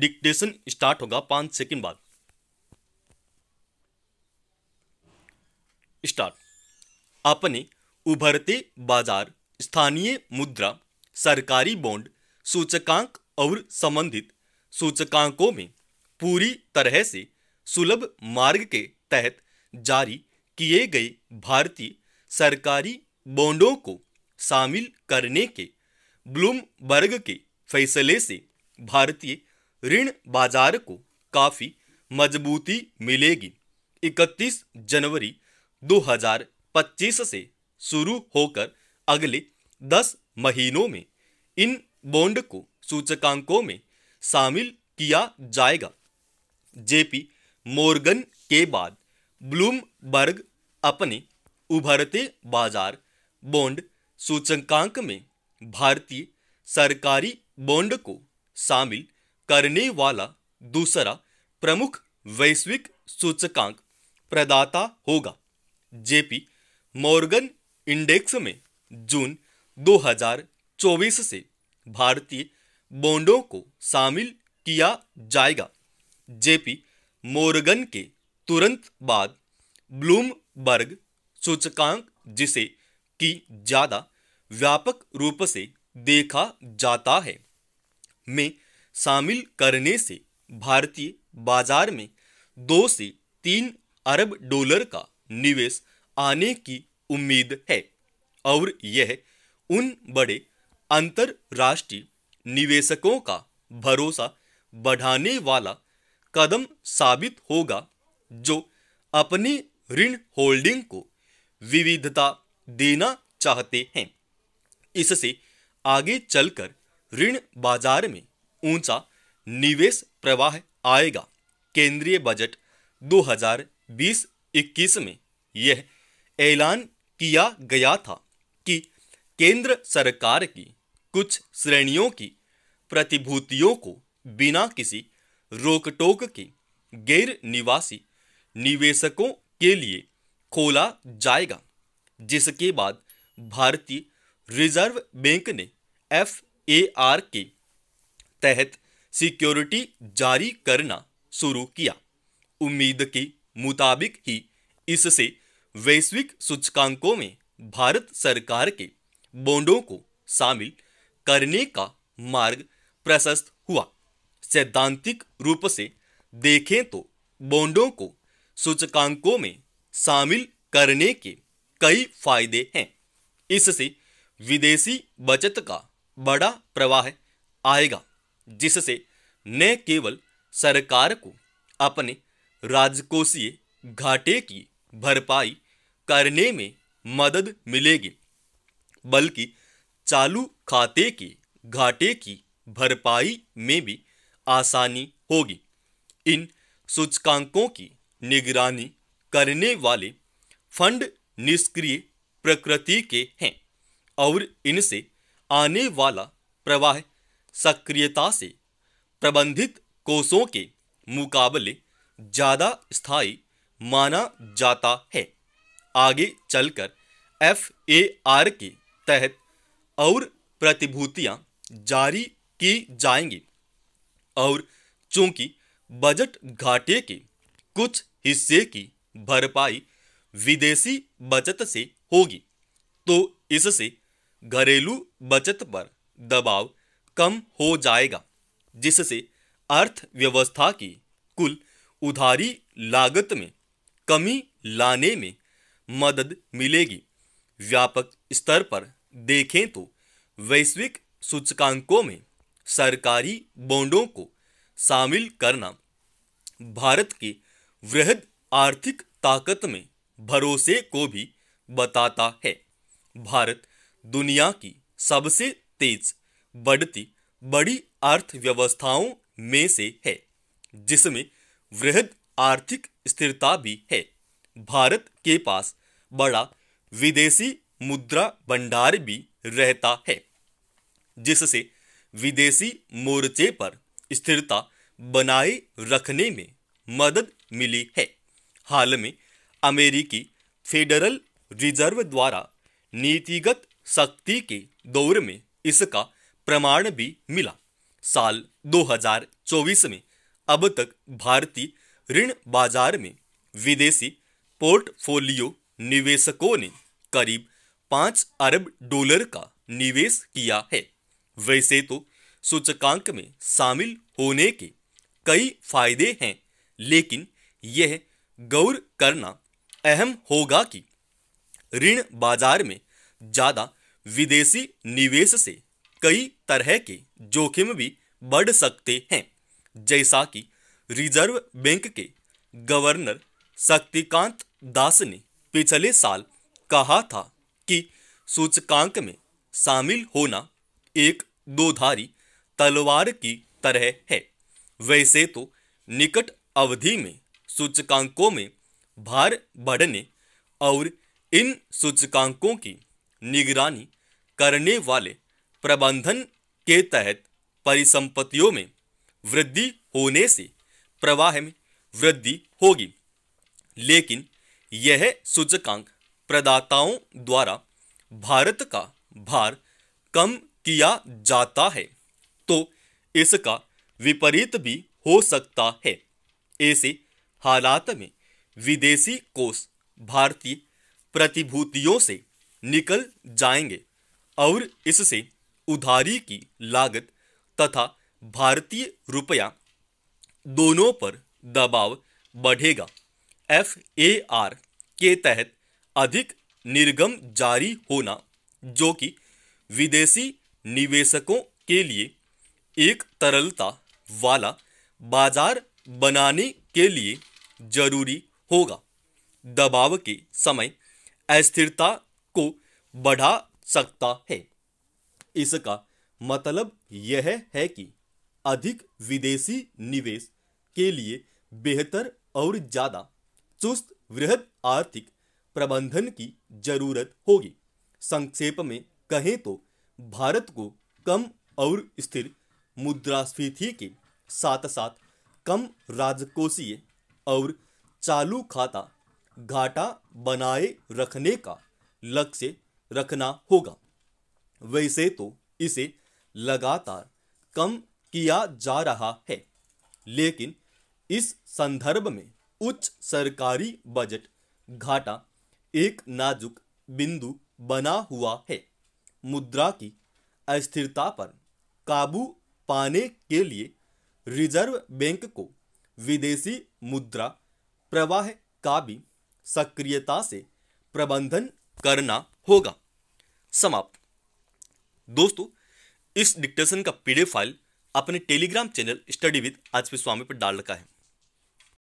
dictation start होगा पांच second बाद स्टार्ट अपने उभरते बाजार स्थानीय मुद्रा सरकारी बॉन्ड सूचकांक और संबंधित सूचकांकों में पूरी तरह से सुलभ मार्ग के तहत जारी किए गए भारतीय सरकारी बॉन्डों को शामिल करने के ब्लूमबर्ग के फैसले से भारतीय ऋण बाजार को काफ़ी मजबूती मिलेगी 31 जनवरी 2025 से शुरू होकर अगले 10 महीनों में इन बॉन्ड को सूचकांकों में शामिल किया जाएगा जेपी मोर्गन के बाद ब्लूमबर्ग अपने उभरते बाजार बॉन्ड सूचकांक में भारतीय सरकारी बॉन्ड को शामिल करने वाला दूसरा प्रमुख वैश्विक सूचकांक प्रदाता होगा जेपी मॉर्गन इंडेक्स में जून 2024 से भारतीय बॉन्डों को शामिल किया जाएगा जेपी मोर्गन के तुरंत बाद ब्लूमबर्ग सूचकांक जिसे कि ज़्यादा व्यापक रूप से देखा जाता है में शामिल करने से भारतीय बाजार में दो से तीन अरब डॉलर का निवेश आने की उम्मीद है और यह उन बड़े अंतर्राष्ट्रीय निवेशकों का भरोसा बढ़ाने वाला कदम साबित होगा जो अपनी ऋण होल्डिंग को विविधता देना चाहते हैं इससे आगे चलकर ऋण बाजार में ऊंचा निवेश प्रवाह आएगा केंद्रीय बजट 2020-21 में यह ऐलान किया गया था कि केंद्र सरकार की कुछ श्रेणियों की प्रतिभूतियों को बिना किसी रोक टोक के गैर निवासी निवेशकों के लिए खोला जाएगा जिसके बाद भारतीय रिजर्व बैंक ने एफ ए आर के तहत सिक्योरिटी जारी करना शुरू किया उम्मीद के मुताबिक ही इससे वैश्विक सूचकांकों में भारत सरकार के बॉन्डों को शामिल करने का मार्ग प्रशस्त हुआ सैद्धांतिक रूप से देखें तो बॉन्डों को सूचकांकों में शामिल करने के कई फायदे हैं इससे विदेशी बचत का बड़ा प्रवाह आएगा जिससे न केवल सरकार को अपने राजकोषीय घाटे की भरपाई करने में मदद मिलेगी बल्कि चालू खाते के घाटे की भरपाई में भी आसानी होगी इन सूचकांकों की निगरानी करने वाले फंड निष्क्रिय प्रकृति के हैं और इनसे आने वाला प्रवाह सक्रियता से प्रबंधित कोषों के मुकाबले ज़्यादा स्थायी माना जाता है आगे चलकर एफ ए आर के तहत और प्रतिभूतियां जारी की जाएंगी और चूंकि बजट घाटे के कुछ हिस्से की भरपाई विदेशी बचत से होगी तो इससे घरेलू बचत पर दबाव कम हो जाएगा जिससे अर्थव्यवस्था की कुल उधारी लागत में कमी लाने में मदद मिलेगी व्यापक स्तर पर देखें तो वैश्विक सूचकांकों में सरकारी बॉन्डों को शामिल करना भारत के वृहद आर्थिक ताकत में भरोसे को भी बताता है भारत दुनिया की सबसे तेज बढ़ती बड़ी अर्थव्यवस्थाओं में से है जिसमें वृहद आर्थिक स्थिरता भी है भारत के पास बड़ा विदेशी मुद्रा भंडार भी रहता है जिससे विदेशी मोर्चे पर स्थिरता बनाए रखने में मदद मिली है हाल में अमेरिकी फेडरल रिजर्व द्वारा नीतिगत शक्ति के दौर में इसका प्रमाण भी मिला साल 2024 में अब तक भारतीय ऋण बाजार में विदेशी पोर्टफोलियो निवेशकों ने करीब पांच अरब डॉलर का निवेश किया है वैसे तो सूचकांक में शामिल होने के कई फायदे हैं लेकिन यह गौर करना अहम होगा कि ऋण बाजार में ज़्यादा विदेशी निवेश से कई तरह के जोखिम भी बढ़ सकते हैं जैसा कि रिजर्व बैंक के गवर्नर शक्तिकांत दास ने पिछले साल कहा था कि सूचकांक में शामिल होना एक दोधारी तलवार की तरह है वैसे तो निकट अवधि में सूचकांकों में भार बढ़ने और इन सूचकांकों की निगरानी करने वाले प्रबंधन के तहत परिसंपत्तियों में वृद्धि होने से प्रवाह में वृद्धि होगी लेकिन यह सूचकांक प्रदाताओं द्वारा भारत का भार कम किया जाता है तो इसका विपरीत भी हो सकता है ऐसे हालात में विदेशी कोष भारतीय प्रतिभूतियों से निकल जाएंगे और इससे उधारी की लागत तथा भारतीय रुपया दोनों पर दबाव बढ़ेगा एफ ए आर के तहत अधिक निर्गम जारी होना जो कि विदेशी निवेशकों के लिए एक तरलता वाला बाजार बनाने के लिए जरूरी होगा दबाव के समय अस्थिरता को बढ़ा सकता है इसका मतलब यह है कि अधिक विदेशी निवेश के लिए बेहतर और ज़्यादा चुस्त वृहद आर्थिक प्रबंधन की जरूरत होगी संक्षेप में कहें तो भारत को कम और स्थिर मुद्रास्फीति के साथ साथ कम राजकोषीय और चालू खाता घाटा बनाए रखने का लक्ष्य रखना होगा वैसे तो इसे लगातार कम किया जा रहा है लेकिन इस संदर्भ में उच्च सरकारी बजट घाटा एक नाजुक बिंदु बना हुआ है मुद्रा की अस्थिरता पर काबू पाने के लिए रिजर्व बैंक को विदेशी मुद्रा प्रवाह का भी सक्रियता से प्रबंधन करना होगा समाप्त दोस्तों इस डिक्टेशन का पीडीएफ फाइल अपने टेलीग्राम चैनल स्टडी विद आज स्वामी पर डाल रखा है